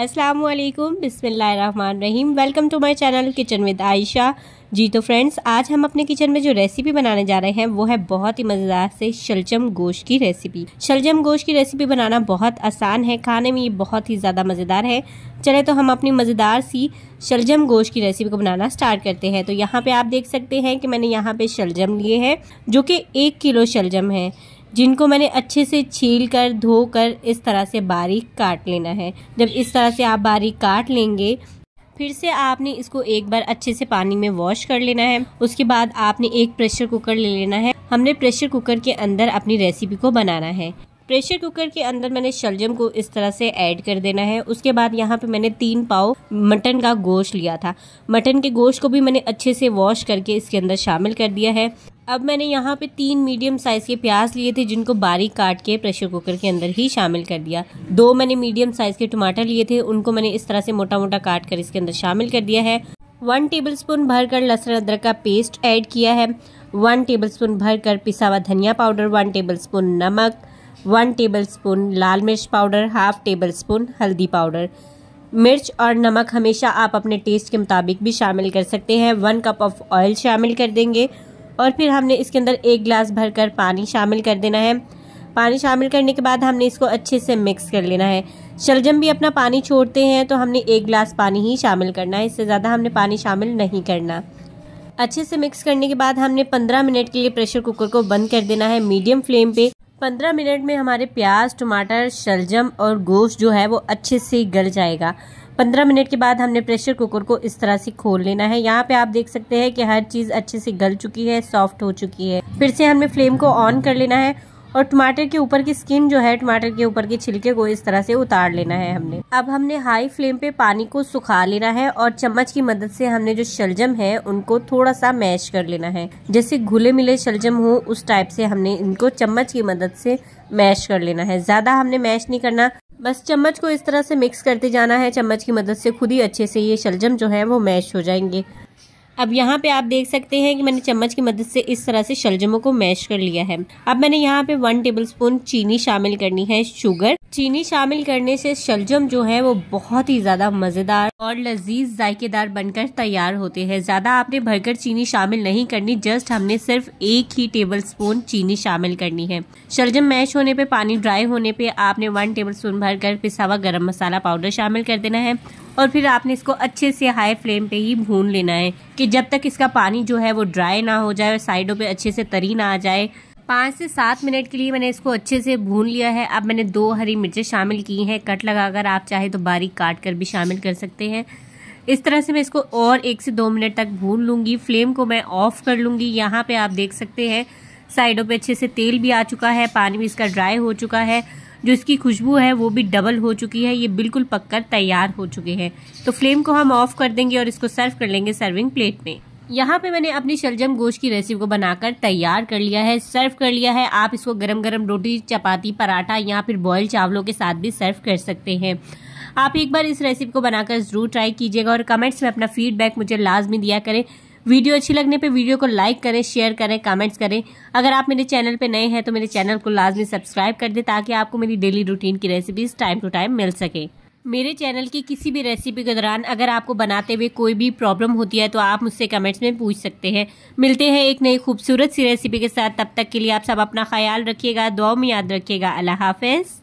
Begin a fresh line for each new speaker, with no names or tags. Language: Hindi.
असलम रहीम welcome to my channel kitchen with Ayesha ji तो फ्रेंड्स आज हम अपने किचन में जो रेसिपी बनाने जा रहे हैं वो है बहुत ही मज़ेदार से शलजम गोश्त की रेसिपी शलजम गोश्त की रेसिपी बनाना बहुत आसान है खाने में ये बहुत ही ज़्यादा मज़ेदार है चले तो हम अपनी मज़ेदार सी शलजम गोश्त की रेसिपी को बनाना स्टार्ट करते हैं तो यहाँ पे आप देख सकते हैं कि मैंने यहाँ पे शलजम लिए हैं जो कि एक किलो शलजम है जिनको मैंने अच्छे से छील कर धो कर इस तरह से बारीक काट लेना है जब इस तरह से आप बारीक काट लेंगे फिर से आपने इसको एक बार अच्छे से पानी में वॉश कर लेना है उसके बाद आपने एक प्रेशर कुकर ले लेना है हमने प्रेशर कुकर के अंदर अपनी रेसिपी को बनाना है प्रेशर कुकर के अंदर मैंने शलजम को इस तरह से ऐड कर देना है उसके बाद यहाँ पे मैंने तीन पाव मटन का गोश्त लिया था मटन के गोश्त को भी मैंने अच्छे से वॉश करके इसके अंदर शामिल कर दिया है अब मैंने यहाँ पे तीन मीडियम साइज़ के प्याज लिए थे जिनको बारीक काट के प्रेशर कुकर के अंदर ही शामिल कर दिया दो मैंने मीडियम साइज़ के टमाटर लिए थे उनको मैंने इस तरह से मोटा मोटा काट कर इसके अंदर शामिल कर दिया है वन टेबल स्पून भर कर लहसुन अदरक का पेस्ट ऐड किया है वन टेबल स्पून भर कर पिसा हुआ धनिया पाउडर वन टेबल स्पून नमक वन टेबल स्पून लाल मिर्च पाउडर हाफ टेबल स्पून हल्दी पाउडर मिर्च और नमक हमेशा आप अपने टेस्ट के मुताबिक भी शामिल कर सकते हैं वन कप ऑफ ऑयल शामिल कर देंगे और फिर हमने इसके अंदर एक गिलास भरकर पानी शामिल कर देना है पानी शामिल करने के बाद हमने इसको अच्छे से मिक्स कर लेना है शलजम भी अपना पानी छोड़ते हैं तो हमने एक गिलास पानी ही शामिल करना है इससे ज़्यादा हमने पानी शामिल नहीं करना अच्छे से मिक्स करने के बाद हमने 15 मिनट के लिए प्रेशर कुकर को बंद कर देना है मीडियम फ्लेम पे 15 मिनट में हमारे प्याज टमाटर शलजम और गोश्त जो है वो अच्छे से गल जाएगा पंद्रह मिनट के बाद हमने प्रेशर कुकर को इस तरह से खोल लेना है यहाँ पे आप देख सकते हैं कि हर चीज़ अच्छे से गल चुकी है सॉफ्ट हो चुकी है फिर से हमने फ्लेम को ऑन कर लेना है और टमाटर के ऊपर की स्किन जो है टमाटर के ऊपर के छिलके को इस तरह से उतार लेना है हमने अब हमने हाई फ्लेम पे पानी को सुखा लेना है और चम्मच की मदद से हमने जो शलजम है उनको थोड़ा सा मैश कर लेना है जैसे घुले मिले शलजम हो उस टाइप से हमने इनको चम्मच की मदद से मैश कर लेना है ज़्यादा हमने मैश नहीं करना बस चम्मच को इस तरह से मिक्स करते जाना है चम्मच की मदद से खुद ही अच्छे से ये शलजम जो है वो मैश हो जाएंगे अब यहाँ पे आप देख सकते हैं कि मैंने चम्मच की मदद से इस तरह से शलजमों को मैश कर लिया है अब मैंने यहाँ पे वन टेबलस्पून चीनी शामिल करनी है शुगर चीनी शामिल करने से शलजम जो है वो बहुत ही ज़्यादा मज़ेदार और लजीज जायकेदार बनकर तैयार होते हैं ज़्यादा आपने भरकर चीनी शामिल नहीं करनी जस्ट हमने सिर्फ एक ही टेबल स्पून चीनी शामिल करनी है शलजम मैश होने पे पानी ड्राई होने पे आपने वन टेबल स्पून भरकर पिसावा हुआ गर्म मसाला पाउडर शामिल कर देना है और फिर आपने इसको अच्छे से हाई फ्लेम पे ही भून लेना है कि जब तक इसका पानी जो है वो ड्राई ना हो जाए और साइडों पे अच्छे से तरी ना आ जाए पाँच से सात मिनट के लिए मैंने इसको अच्छे से भून लिया है अब मैंने दो हरी मिर्चें शामिल की हैं कट लगाकर आप चाहे तो बारीक काट कर भी शामिल कर सकते हैं इस तरह से मैं इसको और एक से दो मिनट तक भून लूँगी फ्लेम को मैं ऑफ़ कर लूँगी यहाँ पर आप देख सकते हैं साइडों पर अच्छे से तेल भी आ चुका है पानी भी इसका ड्राई हो चुका है जो इसकी खुशबू है वो भी डबल हो चुकी है ये बिल्कुल पककर तैयार हो चुके हैं तो फ्लेम को हम ऑफ़ कर देंगे और इसको सर्व कर लेंगे सर्विंग प्लेट में यहाँ पे मैंने अपनी शलजम गोश्त की रेसिपी को बनाकर तैयार कर लिया है सर्व कर लिया है आप इसको गरम गरम रोटी चपाती पराठा या फिर बॉयल चावलों के साथ भी सर्व कर सकते हैं आप एक बार इस रेसिपी को बनाकर ज़रूर ट्राई कीजिएगा और कमेंट्स में अपना फीडबैक मुझे लाजमी दिया करें वीडियो अच्छी लगने पर वीडियो को लाइक करें शेयर करें कमेंट्स करें अगर आप मेरे चैनल पर नए हैं तो मेरे चैनल को लाजमी सब्सक्राइब कर दें ताकि आपको मेरी डेली रूटीन की रेसिपीज़ टाइम टू टाइम मिल सके मेरे चैनल की किसी भी रेसिपी के दौरान अगर आपको बनाते हुए कोई भी प्रॉब्लम होती है तो आप मुझसे कमेंट्स में पूछ सकते हैं मिलते हैं एक नई खूबसूरत सी रेसिपी के साथ तब तक के लिए आप सब अपना ख्याल रखिएगा दुआ में याद रखिएगा अल्लाह हाफिज़